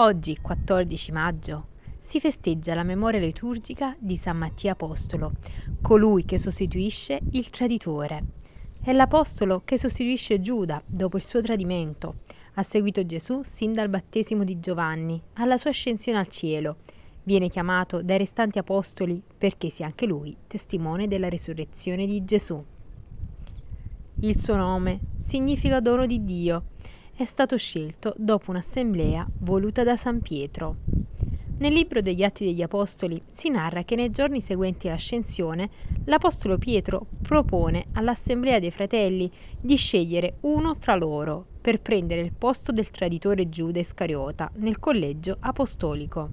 Oggi, 14 maggio, si festeggia la memoria liturgica di San Mattia Apostolo, colui che sostituisce il traditore. È l'Apostolo che sostituisce Giuda dopo il suo tradimento. Ha seguito Gesù sin dal battesimo di Giovanni alla sua ascensione al cielo. Viene chiamato dai restanti apostoli perché sia anche lui testimone della risurrezione di Gesù. Il suo nome significa dono di Dio è stato scelto dopo un'assemblea voluta da San Pietro. Nel libro degli Atti degli Apostoli si narra che nei giorni seguenti l'ascensione l'Apostolo Pietro propone all'assemblea dei fratelli di scegliere uno tra loro per prendere il posto del traditore Giuda Iscariota nel collegio apostolico.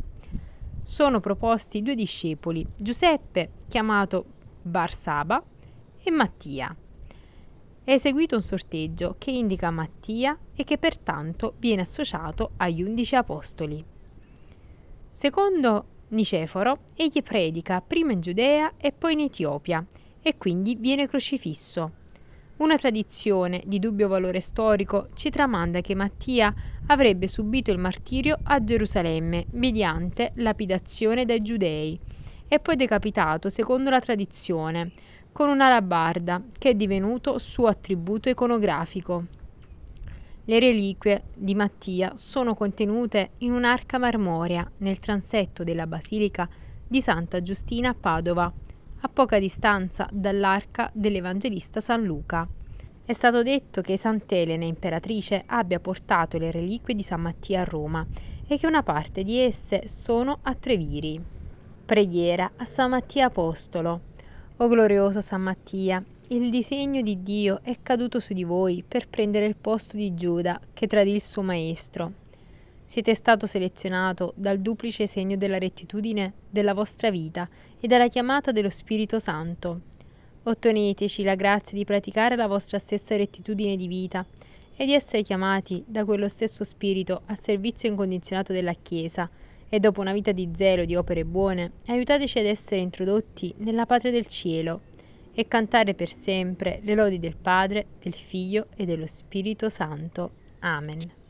Sono proposti due discepoli, Giuseppe, chiamato Barsaba, e Mattia, è eseguito un sorteggio che indica Mattia e che pertanto viene associato agli undici apostoli. Secondo Niceforo, egli predica prima in Giudea e poi in Etiopia e quindi viene crocifisso. Una tradizione di dubbio valore storico ci tramanda che Mattia avrebbe subito il martirio a Gerusalemme mediante lapidazione dai giudei e poi decapitato secondo la tradizione, con un'alabarda che è divenuto suo attributo iconografico. Le reliquie di Mattia sono contenute in un'arca marmorea nel transetto della basilica di Santa Giustina a Padova, a poca distanza dall'arca dell'Evangelista San Luca. È stato detto che Sant'Elena imperatrice abbia portato le reliquie di San Mattia a Roma e che una parte di esse sono a Treviri. Preghiera a San Mattia Apostolo. O glorioso San Mattia, il disegno di Dio è caduto su di voi per prendere il posto di Giuda che tradì il suo maestro. Siete stato selezionato dal duplice segno della rettitudine della vostra vita e dalla chiamata dello Spirito Santo. Otteneteci la grazia di praticare la vostra stessa rettitudine di vita e di essere chiamati da quello stesso Spirito al servizio incondizionato della Chiesa, e dopo una vita di zelo e di opere buone, aiutateci ad essere introdotti nella patria del cielo e cantare per sempre le lodi del Padre, del Figlio e dello Spirito Santo. Amen.